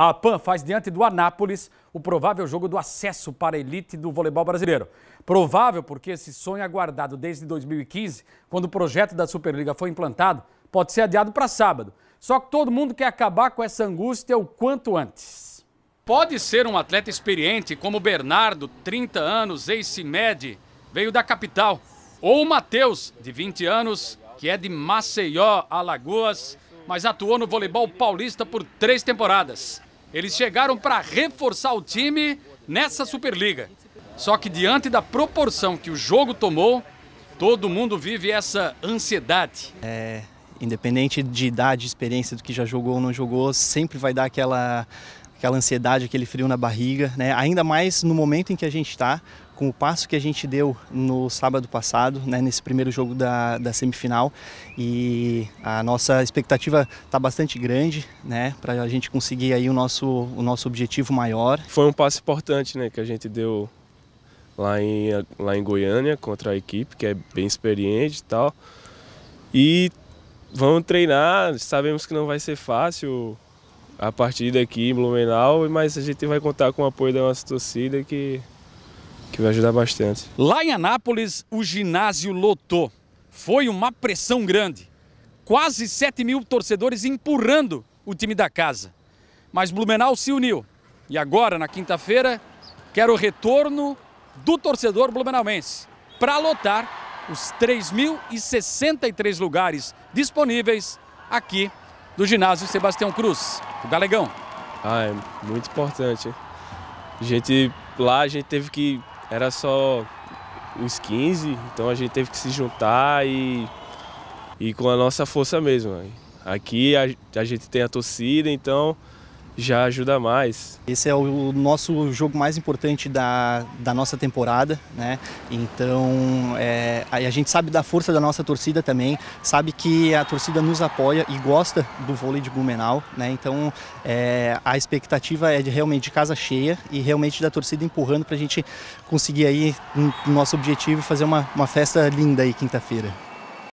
A PAN faz diante do Anápolis o provável jogo do acesso para a elite do voleibol brasileiro. Provável porque esse sonho é aguardado desde 2015, quando o projeto da Superliga foi implantado, pode ser adiado para sábado. Só que todo mundo quer acabar com essa angústia o quanto antes. Pode ser um atleta experiente como Bernardo, 30 anos, ex-CIMED, veio da capital. Ou o Matheus, de 20 anos, que é de Maceió, Alagoas, mas atuou no voleibol paulista por três temporadas. Eles chegaram para reforçar o time nessa Superliga. Só que diante da proporção que o jogo tomou, todo mundo vive essa ansiedade. É, independente de idade, experiência, do que já jogou ou não jogou, sempre vai dar aquela aquela ansiedade, aquele frio na barriga, né? ainda mais no momento em que a gente está, com o passo que a gente deu no sábado passado, né, nesse primeiro jogo da, da semifinal. E a nossa expectativa está bastante grande né, para a gente conseguir aí o nosso, o nosso objetivo maior. Foi um passo importante né, que a gente deu lá em, lá em Goiânia contra a equipe, que é bem experiente e tal. E vamos treinar, sabemos que não vai ser fácil a partir daqui em Blumenau, mas a gente vai contar com o apoio da nossa torcida que, que vai ajudar bastante. Lá em Anápolis, o ginásio lotou. Foi uma pressão grande. Quase 7 mil torcedores empurrando o time da casa. Mas Blumenau se uniu. E agora, na quinta-feira, quer o retorno do torcedor blumenauense para lotar os 3.063 lugares disponíveis aqui do ginásio Sebastião Cruz o Galegão. Ah, é muito importante. A gente, lá a gente teve que, era só uns 15, então a gente teve que se juntar e, e com a nossa força mesmo. Aqui a, a gente tem a torcida, então já ajuda mais. Esse é o nosso jogo mais importante da, da nossa temporada, né? Então é, a gente sabe da força da nossa torcida também, sabe que a torcida nos apoia e gosta do vôlei de Blumenau, né? Então é, a expectativa é de realmente de casa cheia e realmente da torcida empurrando para a gente conseguir aí hum, o nosso objetivo e fazer uma, uma festa linda aí quinta-feira.